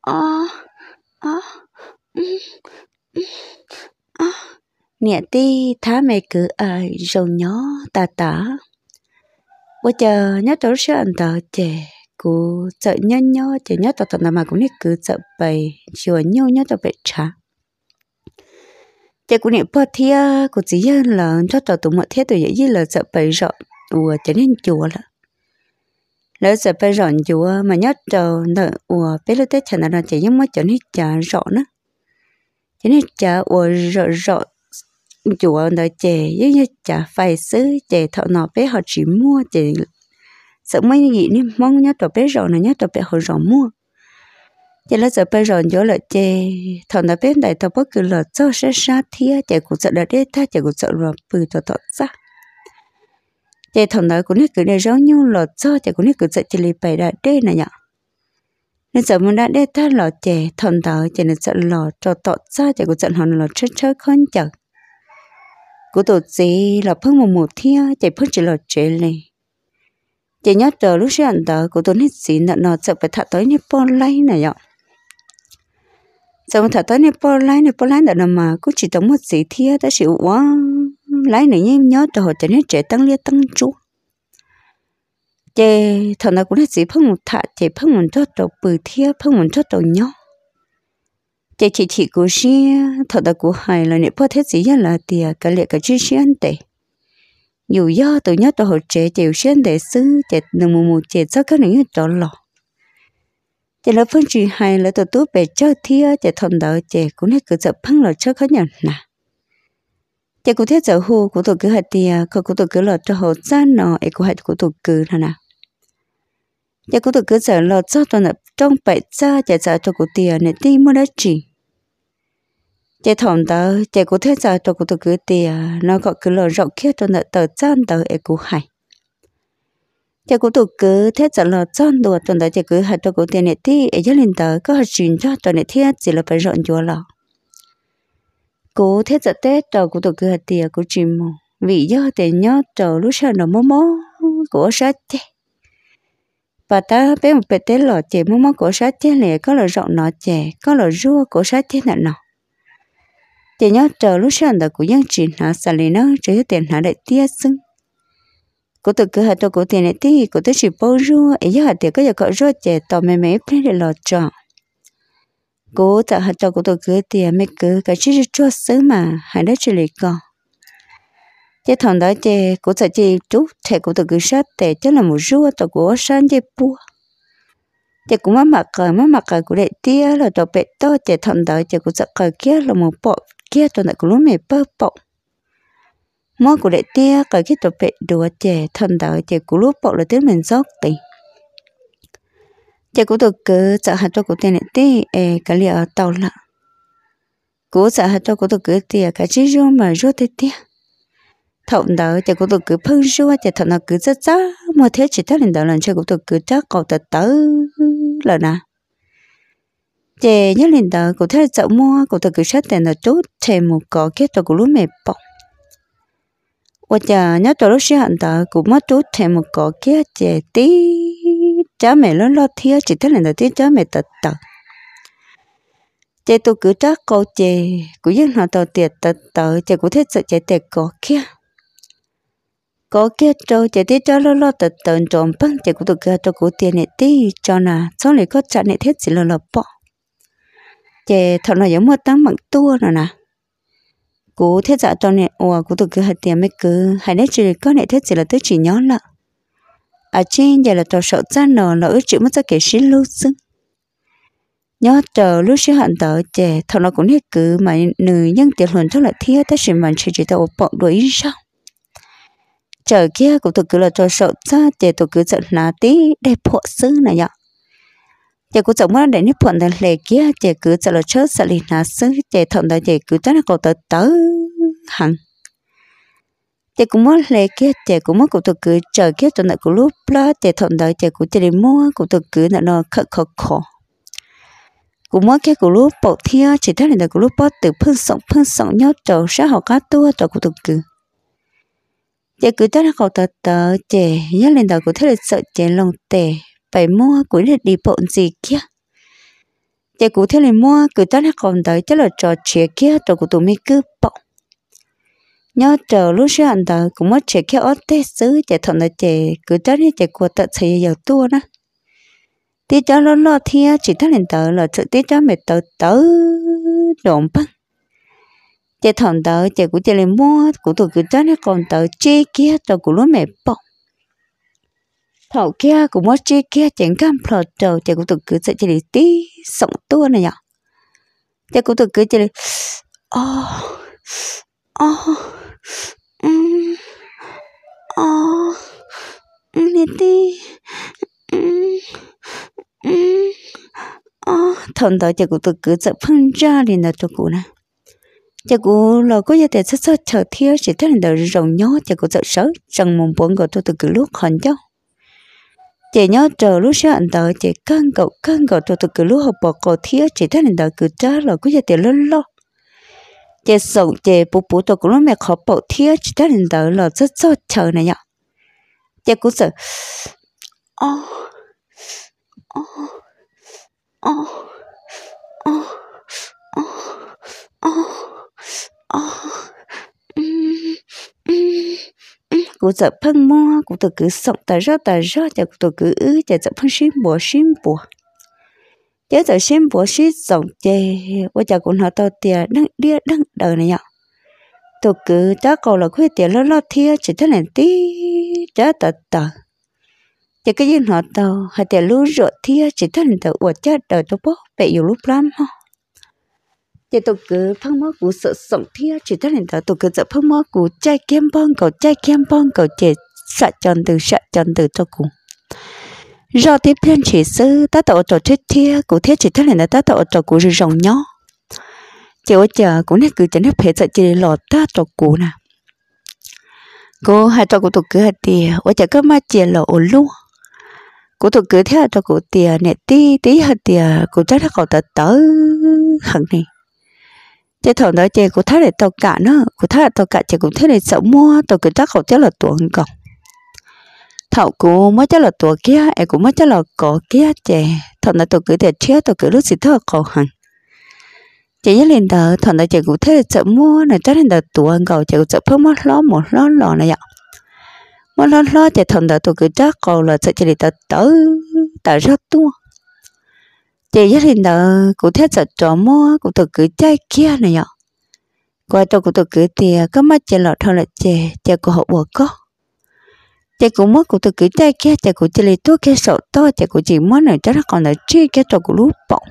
啊啊嗯嗯啊，nhẹ ờ, ờ, ừ, ừ, ờ. ti thá mẹ cứ ai rầu nhỏ tà tà. Bây giờ nhớ tổ sư anh tờ trẻ cú sợ nhớ nhớ trẻ nhớ tờ tờ mà cũng nhớ cứ sợ bày chùa nhớ nhớ tờ bày trả. Trẻ cũng nhớ bơ thia cũng chỉ là cho tờ tụ mọi thế tụi dễ gì là sợ bày rộng ủa trở nên chùa là lỡ giờ phải rộn dù mà nhớ trầu nợ của bé lô tết chẳng là chỉ giống mới chẳng hết chả rõ nữa chẳng hết chả ủa rõ rõ dù nợ chè giống như chả phải xứ chè thợ nọ bé họ chỉ mua chè sợ mấy gì nên mong nhớ tổ bé rõ là nhớ tổ bé họ rõ mua chỉ là giờ bây giờ nhớ là chè thợ nọ bé đại thợ bất cứ là cho sẽ sát thía chè cũng sợ là đế tha chè cũng sợ là bự thọ thợ sắc chạy thằng đó cũng hết cứ để rau nhung lọt do chạy cũng hết cứ chạy chỉ lì bảy đã đê này nhở nên giờ mình đã đê ta lọt chạy thằng đó chạy nên sợ lọt cho tọt ra chạy cũng sợ hòn là chết chết con chở của tổ gì là phương một một thia chạy phương chỉ lọt chạy này chạy nhớ chờ lúc xe anh đó của tôi hết gì nợ nọ sợ phải thả tới như pon lấy này nhở giờ mình thả tới như pon lấy như pon lấy nợ mà cũng chỉ tống một gì thia ta chịu quá lấy này nhé nhớ từ hồi trở nên trẻ tăng lia tăng chú chè thằng nào cũng là chỉ phong một thà chè phong một chút đầu bự thia phong một chút đầu nhỏ chè chỉ chỉ của xí thằng nào của hay là nếu bắt thế gì là tiề cả lệ cả chi xí anh tệ nhiều do tụi nhớ từ hồi trẻ chèo xí anh tệ xứ chè nương một mù chè sao các nữ trọ lọ chè là phân trì hay là tụi tú bè chơi thia chè thằng nào chè cũng là cứ sợ phong là chơi khó nhận nè chỉ cụ thiết giờ hu cụ tổ cứ hạt tiền có cụ tổ cứ lọt cho hồ cha nọ ấy cụ hạt cụ tổ cứ là nè chỉ cụ tổ cứ giờ lọt cho toàn là trong bảy cha chỉ giờ cho cụ tiền này đi mua đất chỉ chỉ thằng đó chỉ cụ thiết giờ cho cụ tổ cứ tiền nó có cứ lọt rộng kia toàn là tờ cha tờ ấy cụ hải chỉ cụ tổ cứ thế giờ lọt cho đùa toàn là chỉ cứ hạt cho cụ tiền này đi ấy gia đình tớ có hạt chuyện cho toàn này thiết chỉ là phải rộng chùa lọt cố thế giờ tết trò của tổ cửa tiề của chim mò vì do tệ nhớ trò lúc sau nó mó mó của sát chê và ta bé một bé tế lọ chê mó mó của sát chê lẻ có lọ rộng nó chê có lọ rua của sát chê nọ nọ tệ nhớ trò lúc sau đó của dân chỉ nó xả lì nó chỉ tiền nó đại tia xưng của tổ cửa hạt trò của tiền này tí của tôi chỉ bao rua ý giờ hạt tiề có giờ có rua chê tò mè mè bé để lọ tròn cố tạo hạt tàu của tôi cứ tiền mấy cứ cái chứ cho sớm mà hai đứa chỉ lì con chế thằng đó chế của sợ chơi chút thề của tôi cứ sát tệ chắc là một rúa tàu cố sáng chế bua chế cũng mắc mặt cờ mắc mặt cờ của đệ tia là tàu bệ to chế thằng đó chế của sợ cờ kia là một bộ kia tàu lại của lúc mẹ bơ bộ mua của đệ tia cái kia tàu bệ đùa chế thằng đó chế của lúc bộ là tiếng mình dốc tình giờ cũng được cứ sợ hạt cho cũng tiền này tí ê cái liệu tàu lạ cố sợ hạt cho cũng được cứ tiền cái chỉ rô mà rô thế tiền thậm đó giờ cũng được cứ phun rô giờ thầu nó cứ rất giá mà thế chỉ thế lần đầu lần chơi cũng được cứ chắc cầu tật tớ là nè giờ nhớ lần đầu cũng thế sợ mua cũng được cứ sát tiền là chốt thêm một cỏ kết cho cũng lúa mệt bọc và giờ nhớ cho lúc sinh hận đó cũng mất chút thèm một cỏ kia chè tí cha mẹ lớn lo thiếu chỉ thế là tiếng cha mẹ tật tật chị tôi cứ chắc cô chị cứ dân là tàu tiệt tật tật, chị cũng thích sự chị tiệt có kia có kia trâu chị tiết cho lo lo tật tật trộm băng chị cũng được kia cho cụ tiền này tí cho nà sau này có chặt này thiết chỉ lo lo bỏ chị thọ nó giống một tăng bằng tua rồi nè cụ thiết dạ cho này ủa cũng được cứ hạt tiền mới cứ hai nét chỉ có này thiết chỉ là tới chỉ nhớ lợ à trên giờ là tàu sợ ra nở là ước chịu mất ra kể sĩ lưu xưng nhớ chờ lúc sĩ hận tờ trẻ thằng nó cũng hết cứ mà nữ nhân tiền hồn rất là thiết ta sự mình chỉ chỉ tao bọn đuổi sao chờ kia cũng tụi cứ là tàu sợ ra trẻ tụi cứ giận ná tí để phụ sư này nhở chè cũng giống như để nếp phận thành lệ kia trẻ cứ sợ là chớ sợ lì ná sư trẻ thằng đó trẻ cứ tất là cậu tớ tớ hẳn chị cũng muốn lấy kia chị cũng muốn cũng thực cứ chờ kia cho nợ cũng lúc đó chị thọn đời chị cũng chỉ mua cũng thực cứ nợ nó khờ khờ khó, cũng muốn cái của lúc bộ thia chỉ thấy là của lúc bỏ từ phương sống phương sống nhau trầu sẽ học cá tua trầu cũng thực cứ chị cứ tới là cậu tờ tờ chị nhớ lên đời cũng thấy là sợ chị lòng tệ phải mua cũng là đi bộ gì kia chị cũng thấy là mua cứ tới là còn tới chắc là trò chuyện kia trầu cũng tụi mình cứ bọng nhớ chờ lúc xưa anh ta cũng mất chế cái ớt tê xứ chế thằng nó chế cứ cho đi chế của tật xây dầu tua đó tí cho lo lo thia chỉ thằng lên tờ là sự tí cho mẹ tớ tớ đồn băng chế thằng tờ chế cũng chế lên mua của tụi cứ cho nó còn tớ chế kia tớ cũng lúa mẹ bọc thầu kia cũng mất chế kia chén cam phật chờ chế cũng tụi cứ sẽ chế đi tí sống tua này nhở chế cũng tụi cứ chế lên oh ờ, ừ. ờ. Ừ, ừ, ừ, ờ, thằng đó chắc cũng tôi cứ sợ phân ra liền là tôi cũng nè, chắc cũng là có giờ để sắp sắp chờ thiếu chỉ thấy là rồng nhó chắc cũng sợ sợ rằng mồm bốn của tôi tôi cứ lúc hòn cho chị nhớ chờ lúc sáng anh tới chị căng cậu căng cậu tôi tôi cứ lúc học bỏ cậu thiếu chỉ thấy là cứ trả là có giờ để lớn lo chế sống chế bố bố tôi cũng mẹ khó bỏ thiết chỉ ta lần là rất rất chờ này nhở chế cũng sợ ô ô ô ô ô ô ô cụ sợ phân mua cụ tự cứ sống tờ rơ tờ rơ chả cụ tự cứ ư phân xin bùa xin bùa chế giờ xem bố sĩ giống chế bây giờ cũng họ tao tiền đang đi đang đời này nhở tôi cứ cho cậu là khuya tiền lo lo thia chỉ thế này tí cho tờ tờ chỉ cái gì họ tao hay tiền lú rồi thia chỉ thế này tao uất chết đời tôi bố bị nhiều lúc lắm ha chỉ tôi cứ phong mơ cũ sợ sống thia chỉ thế này tao tôi cứ sợ phong mơ cũ chai kiếm bông cầu chai kiếm bông cầu chỉ sợ chân từ sợ chân từ cho cùng rồi tiếp bên chỉ sư ta tổ tổ chết thia cụ thiết chỉ thế là ta tổ tổ cụ rì rồng nhó chỉ ở chờ cụ nên cứ chỉ hết phải sợ chỉ lọ ta tổ cụ nè cô hai tổ cụ tổ cứ hai tiền ở chờ cơ mà chỉ lọ ổn luôn cụ tổ cứ thế tổ cụ tiền nè tí tí hai tiền cụ chắc là cậu tớ tớ hẳn này chỉ thằng đó chỉ cụ thấy là tàu cả nó cụ thấy là tàu cả chỉ cụ thấy là sợ mua tàu cứ chắc cậu chắc là tuồng còng thọ cũ mới cho là tuổi kia em cũng mới cho là có kia chè thọ là tuổi cứ để chia tuổi cứ lúc gì thọ có hẳn chị nhớ lên đó thọ là chị cũng thấy là chậm mua là chắc lên đó tuổi cầu chị cũng chậm phước mất lo một lo lò này ạ mất lo lo chị thọ là tuổi cứ chắc cầu là chị lên đó tớ tới rất tua chị nhớ lên đó cũng thấy chậm trò mua cũng tuổi cứ chơi kia này ạ qua tôi cũng tuổi cứ tiền có mất chị lọ thọ là chị chị cũng hậu bỏ có chị cũng mất của tôi cứ tay kia chị cũng chỉ lấy tôi kia sổ to chị cũng chỉ mất nữa cho nó còn là chi kia cho của lúc bỏng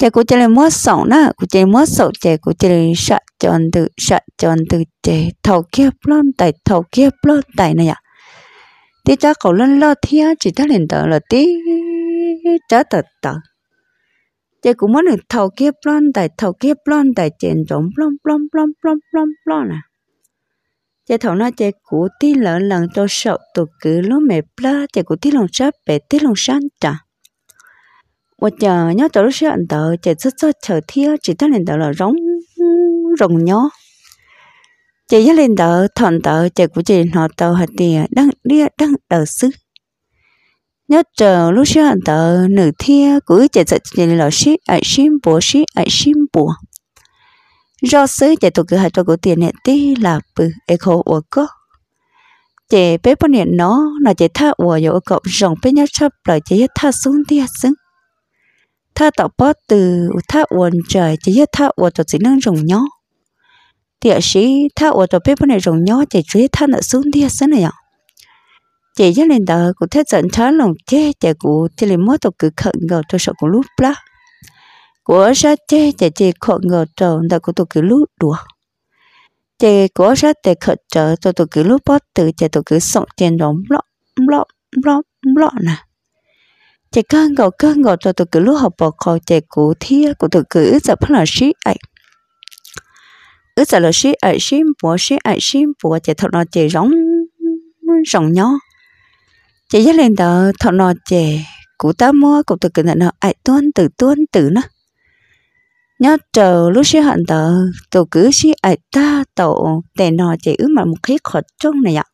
chị cũng chỉ lấy mất sổ na cũng chỉ mất sổ chị cũng chỉ lấy sợ chọn từ sợ chọn từ chị thầu kia plon tại thầu kia plon tại này à tí cha cậu lên lo thia chỉ ta liền tờ là tí cha tờ tờ chị cũng mất được thầu kia plon tại thầu kia plon tại chị trống plon plon plon plon plon plon à giờ thầu nó giờ cũ tí lỡ lần tôi sậu tụ cứ lúc mẹ bla giờ cũ tí lòng sáp bé tí lòng sáng trả và chờ nhớ tôi lúc sáng tờ giờ rất rất chờ thiếu chỉ thấy lên tờ là rống rồng nhó chị nhớ lên tờ thằng tờ chị của chị họ tờ hạt tiền đang đi đang tờ sức nhớ chờ lúc sáng tờ nửa thia của chị sẽ chị là sĩ ai sim bùa sĩ ai sim bùa do sứ chạy tổ cử hạt cho cổ tiền nè tí là bự ế khổ ủa có chế bé bọn nè nó nó chế tha ủa yếu cậu rồng bé nhá chấp là chế hết tha xuống đi hạt xứng tha tạo bó từ tha ủa trời chế hết tha ủa cho chỉ năng rồng nhó thì ở sĩ tha ủa cho bé bọn nè rồng nhó chế chế tha nợ xuống đi hạt xứng này ạ chế nhất lên đó cũng thấy giận thá lòng chế chế cụ thì lên mất tổ cử khẩn gầu tôi sợ cũng lúc lá của sa chê để chỉ khổ ngờ trở đã của tôi cứ lúc đùa chỉ của sa để khổ trở tôi tôi cứ lúc bắt từ chỉ tôi cứ sống tiền đó lọ lọ lọ lọ nè chỉ cơn ngầu cơn ngầu tôi tôi cứ lúc học bỏ khỏi chỉ của thia của tôi cứ ước tập là sĩ ấy ước tập là sĩ ấy sĩ bỏ sĩ ấy sĩ bỏ chỉ thật nó chỉ rong rong nhó chỉ dắt lên đó thật nó chỉ cụ ta mua cụ tôi cứ nó ấy tuân từ tuân từ nữa nhớ chờ lúc xí hận tờ tổ cứ xí ai ta tổ để nó chỉ ứ mà một khí khó trông này ạ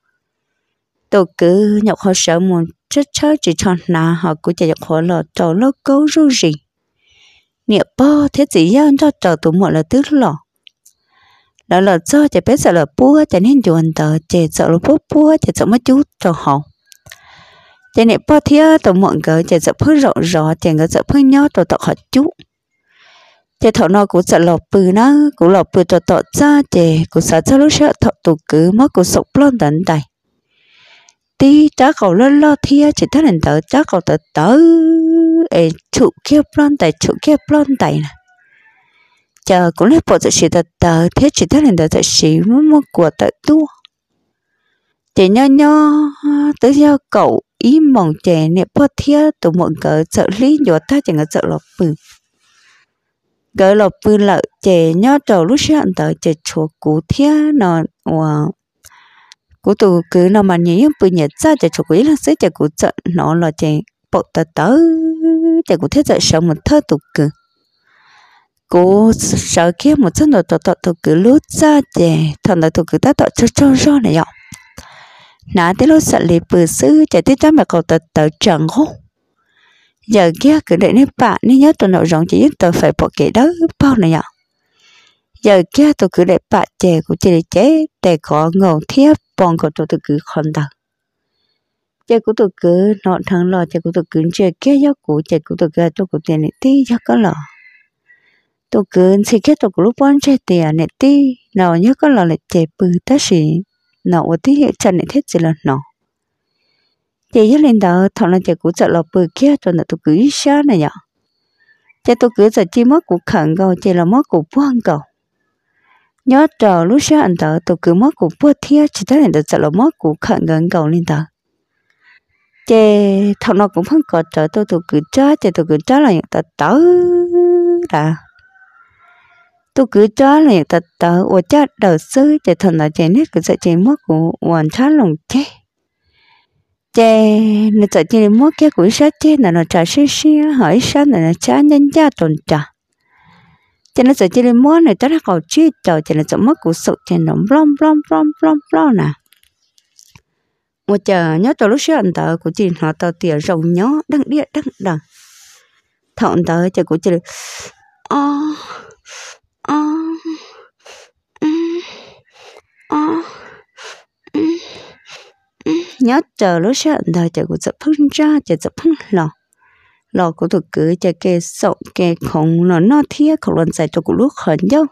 tổ cứ nhọc họ sợ một chết chớ chỉ cho nà họ cứ chạy nhọc họ lọ tổ lô câu ru gì nịa bo thế chỉ giao cho trò tụ một là tứ lọ lọ lọ cho chạy bé sợ lọ búa chạy nên chuồn tờ chạy sợ lọ búa búa chạy sợ mất chú cho họ chạy nịa bo thế tụ một cái chạy sợ phơi rộ rọ chạy cái sợ phơi nhó tổ tọt họ chú chế thọ nó cũng sợ lọp bự nó cũng lọp bự cho tọt cha chế cũng sợ cho lúc sợ thọ tụ cứ mất cũng sụp lên tận tại tí chả cậu lo lo thia chỉ thấy nền tớ chả cậu tớ tớ ê trụ kia plon tại chụp kia plon tại nè chờ cũng lấy bộ tớ chỉ tớ tớ thế chỉ thấy nền tớ tớ chỉ muốn mua của tớ tu chỉ nho nho tớ theo cậu ý mong trẻ nè bớt thia tụ mọi người trợ lý nhỏ ta chẳng có trợ lọc bự gỡ lọ bư lợ chè nhớ trầu lúc sáng tới chè chùa cú thia nó wow cú tụ cứ nó mà nhỉ bự nhẹ ra chè chùa quý là sẽ chè cú trận nó là chè bộ tờ tớ chè cú thiết chợ sống một thơ tụ cứ cú sợ kia một chân đồ tọt tọt tụ cứ lút ra chè thằng đó tụ cứ ta tọt cho cho cho này ạ nãy tới lúc sợ lì bự sư chè tiết cho mẹ cậu tờ tờ trận không giờ kia cứ để nếp bạn nên nhớ tôi nội rộng chỉ giúp tụi phải bỏ kỹ đó bao này nhở giờ kia tôi cứ để bạn chè của chị để chế để có ngầu thiếp bọn của tôi tôi cứ không đằng chè của tôi cứ nọ thằng lò chè của tôi cứ chè kia giáo cũ chè của tôi kia tụi của tiền này tí giáo có lò tôi cứ chỉ kia tôi cứ lúc bọn chè tiền này tí nào nhớ có lò lại chè bự ta xỉ nọ tí hiện trần này thế chỉ là nọ giờ giờ linh đó thằng nó giờ cũng sợ là bự kia cho nó tôi cứ xa này nhở giờ tôi cứ sợ chi mất của khẩn cầu chỉ là mất của buông cầu nhớ trò lúc xa anh đó tôi cứ mất của buông thia chỉ thấy linh tôi sợ là mất của khẩn gần cầu lên đó chè thằng nó cũng không có trở tôi tôi cứ chó chè tôi cứ chó là những ta tớ đã tôi cứ chó là những ta tớ ủa chó đầu sư chè thằng nó chè nét cứ sợ chè mất của hoàn thá lòng chè chê nó cho chê mua cái cuốn sách chê là nó trả xí xí hỏi sao là nó trả nhân gia tồn trả chê nó cho chê mua này trả cầu chi tàu chê nó cho mất cuốn sụt chê nó blom blom blom blom blom nè một chờ nhớ cho lúc xưa anh tờ của chị họ tờ tiền rồng nhớ đăng địa đăng đằng thọn tờ chờ của chị ô ô ô nhớ chờ lúc sợ đời chờ của sợ phân ra chờ sợ phân lò lò của tụi cứ chờ kê sợ kê không nó nó thia không lần giải cho của lúc hận nhau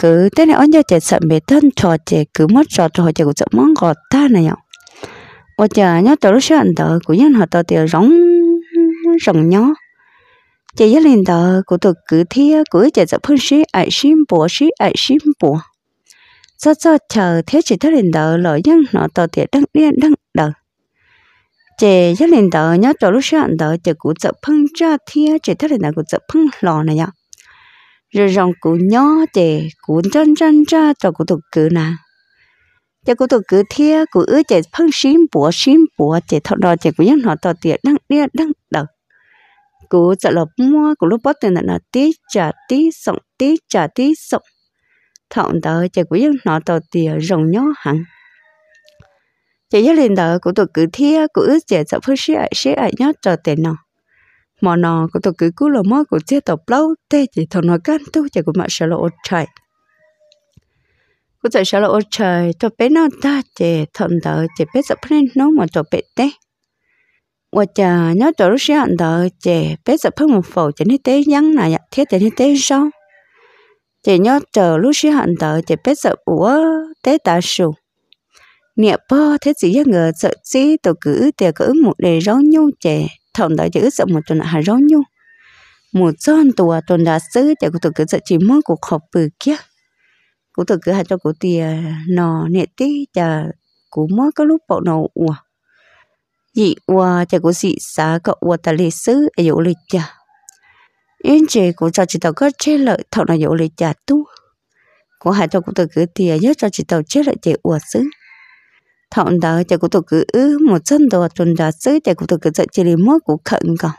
cứ thế này anh cho chờ sợ mệt thân trò chờ cứ mất trò trò chờ của sợ món gọt ta này nhau ôi chờ nhớ chờ lúc sợ đời của nhân họ tao tiền rống rồng nhó chị giáo lên tờ của tụi cứ thia của chờ sợ phân sĩ ai xin bùa sĩ ai xin bùa cho cho chờ thế chỉ thất liền đỡ lỡ dân nó tờ tiệt đăng điên đăng đỡ chỉ thất liền đỡ nhớ cho lúc sáng đỡ chỉ cú chợ phăng cho thia chỉ thất liền đỡ cú chợ phăng lò này nhở rồi rong cú nhớ chỉ cú chân chân cho cho cú tục cử nà chỉ cú tục cử thia cú ứ chỉ phăng xím bùa xím bùa chỉ thọ đò chỉ cú dân nó tờ tiệt đăng điên đăng đỡ cú chợ lợp mua cú lúc bắt tiền là tí trả tí sọng tí trả tí sọng thọn tờ chỉ của những nọ tờ tiền rồng nhỏ hẳn chỉ gia đình tờ của tôi cứ thia của ước chỉ sợ phơi xe xe ở nhớ tờ tiền nọ mà nọ của tôi cứ cú lò mó của chia tập lâu tê chỉ thằng nó cắn tôi chỉ của mặt sợ lộ trời của tôi sợ lộ trời tôi bé nó ta chỉ thọn tờ chỉ bé sợ phơi nó mà tôi bé tê và chờ nhớ tôi lúc xe anh tờ chỉ bé sợ phơi một phẩu chỉ nên tế nhắn này thiết chỉ nên tế sau chỉ nhớ chờ lúc xí hạn tới chỉ biết sợ ủa tế ta sù niệm bơ thế chỉ giác ngờ sợ gì tổ cứ tiề cứ một đề rau nhu trẻ thòng tới chữ sợ một tuần hà rau nhu một giòn tùa à, tuần đã xứ chè của tổ cứ sợ chỉ mơ cuộc họp bự kia của tổ cứ hạt cho của tiề nò niệm tí chờ của mơ có lúc bọn nò ủa dị ủa chè của dị xá cậu ủa ta lịch xứ ở dụ lịch chờ yên chế cũng cho chị tàu có chế lợi thọ là dụ lì trả tu của hai tàu cũng tự cứ tiền nhớ cho chị tàu chế lợi chế uổng xứ thọ đó chị cũng tự cứ ư một chân đồ tuần đó xứ chị cũng tự cứ dạy chị lì mốt của khẩn còn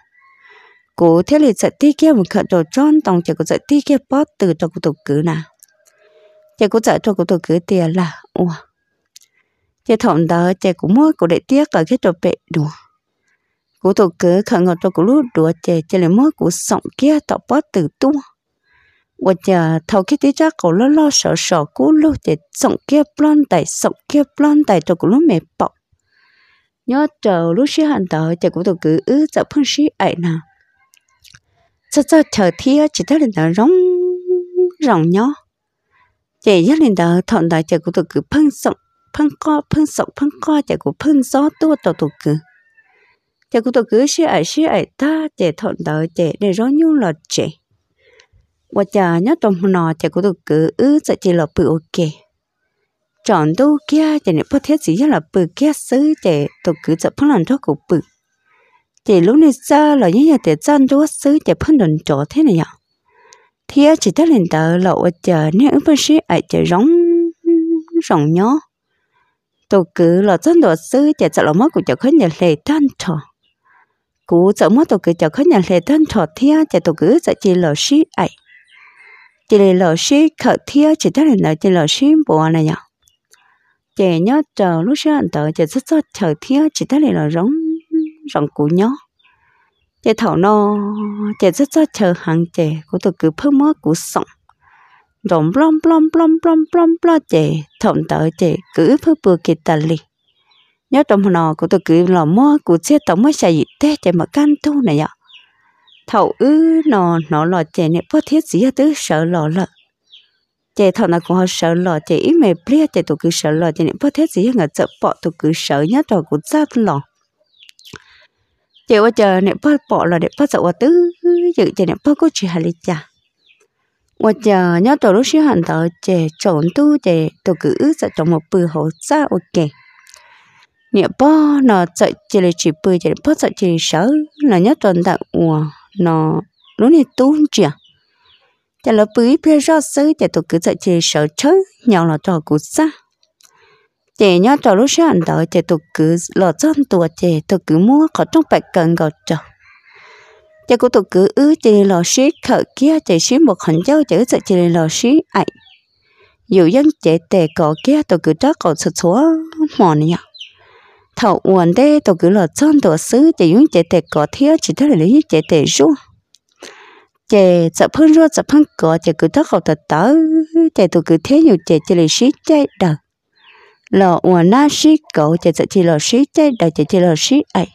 cố thế lì dạy ti kia một khẩn đồ tròn tòng chị cũng dạy ti kia bót từ cho cũng tự cứ nà, chị cũng dạy cho cũng tự cứ tiền là uổng chị thọ đó chị cũng mốt của để tiếc ở cái đồ bệ đùa cú tổ cớ khởi ngọt tổ cú lú đùa chè chè lấy mối cú sọng kia tạo bó từ tu và chờ thầu cái tí ra cổ lo lo sợ sợ cú lú chè sọng kia plon tại sọng kia plon tại tổ cú lú mẹ bọ nhớ chờ lú xí hàn tờ chè cú tổ cử ứ dạo phương xí ấy nà cho cho chờ thia chỉ thấy lên tờ rong ròng nhó chè nhớ lên tờ thọn đại chè cú tổ cử phân sọng phân co phân sọng phân co chè cú phân gió tua tổ tổ cử chả cô tôi cứ xí ai xí ai ta chạy thọn đỡ chạy để rõ nhung là chả và chả nhớ trong nọ chả cô tôi cứ ứ chả chỉ là bự ok chọn đâu kia chả nên bắt thiết gì là bự kia xứ chả tôi cứ chả phân làm đó cũng bự chả lúc này ra là những nhà để chăn đó xứ chả phân lần chỗ thế này nhở thì chỉ tới lên tờ là ở chờ nếu ở xí ai chạy rong rong nhó tôi cứ là chân đồ sư chả chả là mất của chả khuyên nhà lệ tan trò cú chỗ mất tổ cứ chỗ khó nhận lệ thân thọ thia chỉ tổ cứ giờ chỉ lỡ sĩ ấy chỉ lệ lỡ sĩ khở thia chỉ thế là nói chỉ lỡ sĩ bộ này nhở chỉ nhớ chờ lúc xưa anh tới chỉ rất rất chờ thia chỉ thế là rong rong cú nhớ chỉ thảo nó chỉ rất rất chờ hàng chỉ của tổ cứ phơ mất cú sống rong blom blom blom blom blom blom chỉ thầm tới chỉ cứ phơ bừa kịch tali nhớ trong nó của tôi cứ lò mò của chết tổng mới xài gì thế chạy mà can tu này ạ thầu ư nó nó lò chạy này bớt thiết gì tứ sợ lò lợ chạy thầu nó cũng họ sợ lò chạy ít mẹ plia chạy tôi cứ sợ lò chạy này bớt thiết gì ngờ sợ bỏ tôi cứ sợ nhớ trò của ra lò chạy qua chờ này bớt bỏ là để bớt sợ qua tứ dự chạy này bớt có chuyện hà lý chả và chờ nhớ trò lúc xíu hẳn tờ chạy trộn tu chạy tôi cứ sợ trong một bữa hậu ra ok nè bó nó chạy chỉ là chỉ bơi chỉ là chạy chỉ là sợ là nhất tuần tại ủa nó lúc này tu chưa à? chả là bơi bơi rõ sớ chả tôi cứ chạy chỉ là sợ chớ nhau là trò cú xa chả nhớ trò lúc sáng đó chả tôi cứ lọ chân tua chả tôi cứ mua khẩu trang bạch cần gọt cho, chả cô tôi cứ ư chả là lọ xí kia chả xí một hòn dâu chả chạy chỉ là lọ xí ảnh dù dân chạy tệ có kia tôi cứ chắc còn sợ số mòn nhau thầu uẩn đây tôi cứ là chân tổ sứ chỉ dùng chế tệ có thiếu chỉ thôi là lấy chế tệ ru chế tập phân ru tập phân cỏ chế cứ thắc học thật tớ chế tôi cứ thế nhiều chế chỉ là sĩ chế đời lò uẩn na sĩ cậu chế tập chỉ lò sĩ chế đời chế chỉ lò sĩ ấy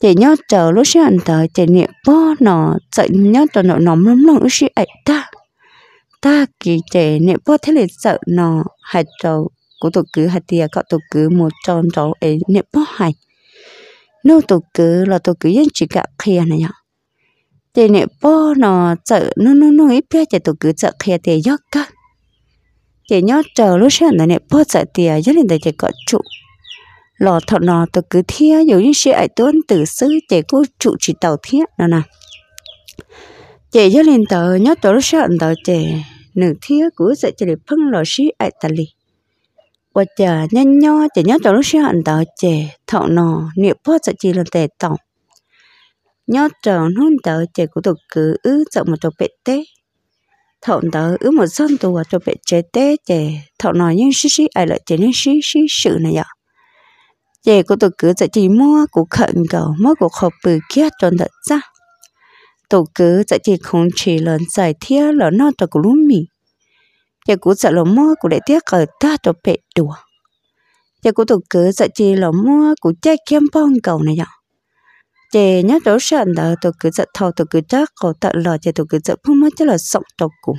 chế nhớ chờ lúc sĩ anh tới chế niệm bo nọ chế nhớ chờ nọ nóng lắm lòng sĩ ấy ta ta kỳ chế niệm bo thế là sợ nọ hạt trầu cô tổ cứ hạt tiền cậu tổ cứ một trăm cháu ấy niệm bó hay nếu tổ cứ là tổ cứ dân chỉ cả kia này nhở thì niệm bó nó chợ nó nó nó ít biết thì tổ cứ chợ kia thì nhớ cả thì nhớ chờ lúc sáng này niệm bó chợ tiền nhất định thì có trụ lò thọ nó tổ cứ thia giống như sẽ ai tuân tử sư để cô trụ chỉ tàu thiết nào nè chị cho lên tờ nhớ tổ lúc sáng tờ chị nửa thia của sẽ chỉ để phân lò sĩ ai ta nho, 我家娘娘家娘早些很到姐，头脑你不着急了得懂。nhớ tròn hôn tờ chạy của tục cứ ứ chậm một trò bệ tế thọn tờ ứ một son tù trò bệ chế tế chạy thọn nò nhưng xí xí ai lại chạy nhưng xí xí sự này ạ chạy của tục cứ sẽ chỉ mua của khẩn cầu mua của khẩu bự kia cho thật ra tục cứ sẽ chỉ không chỉ lần giải thiết là nó trò của lúa mì giờ cú sợ lỗ mua cú để tiếc ở ta cho bệ đùa giờ cú tụt cứ sợ chi lỗ mua cú chơi kiếm bong cầu này nhở chị nhớ chỗ sợ đó tụt cứ sợ thầu tụt cứ chắc cầu tận lò chị tụt cứ sợ không mất chứ là sống cho cú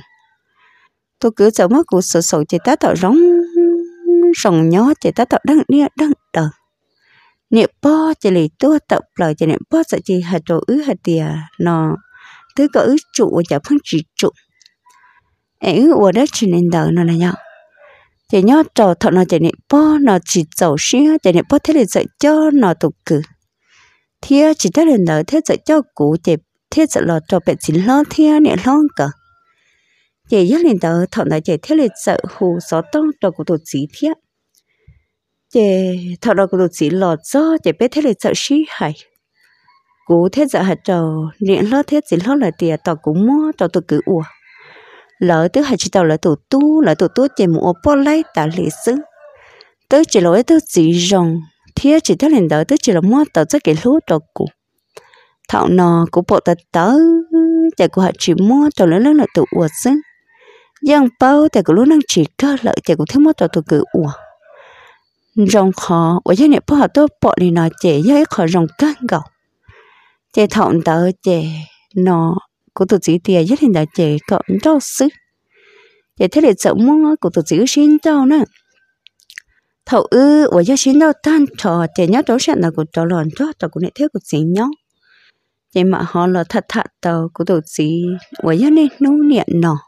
tụt cứ sợ mất cú sợ sợ chị ta tạo rống sòng nhó chị ta tạo đăng nia đăng đờ niệm po chị lì tua tập lời chị niệm po sợ chị hạt chỗ ứ hạt tiề nó thứ có ứ trụ chả phân chỉ trụ ấy ở đó chỉ nên đợi nó là nhau chỉ nhớ trò thọ nó chỉ nên bỏ nó chỉ dầu xíu, chỉ nên bỏ thế là dạy cho nó tục cử thế chỉ thế là đợi thế dạy cho cụ chỉ thế dạy lo cho bệnh chỉ lo thế này lo cả chỉ nhớ nên đợi thọ nó chỉ thế là dạy hồ gió tông cho cụ tổ chỉ thế chỉ thọ nó cụ tổ chỉ lo cho chỉ biết thế là dạy xí hay cụ thế dạy hạt trò niệm lo thế chỉ lo là tiền tao cũng mua tao tôi cứ uổng lỡ tứ hai chỉ tàu lỡ tụ tu lỡ tụ tu chỉ một bộ lấy tả lịch sử tứ chỉ lỗi tứ chỉ rồng thiết chỉ tớ lên đỡ tứ chỉ là mua tàu rất cái lúa tàu cũ thảo nò cụ bộ tớ tớ chạy của họ chỉ mua tàu lớn lớn là tụ uột xứ giang bao chạy của lúa năng chỉ cơ lỡ chạy của thêm mua tàu tụ cử uột rồng khó ở dưới này bao họ tớ bộ này nó chạy với khó rồng căng gạo chạy thảo tớ chạy nò cụ tổ chức thì rất là chỉ cộng cho sự để thế là chống muốn cụ tổ chức xin cho nữa thầu ư và do xin đâu tan trò để nhớ đó sẽ là của trò lòn cho trò cụ này thế của xin nhau để mà họ là thật thật tàu cụ tổ chức và do nên nô niệm nọ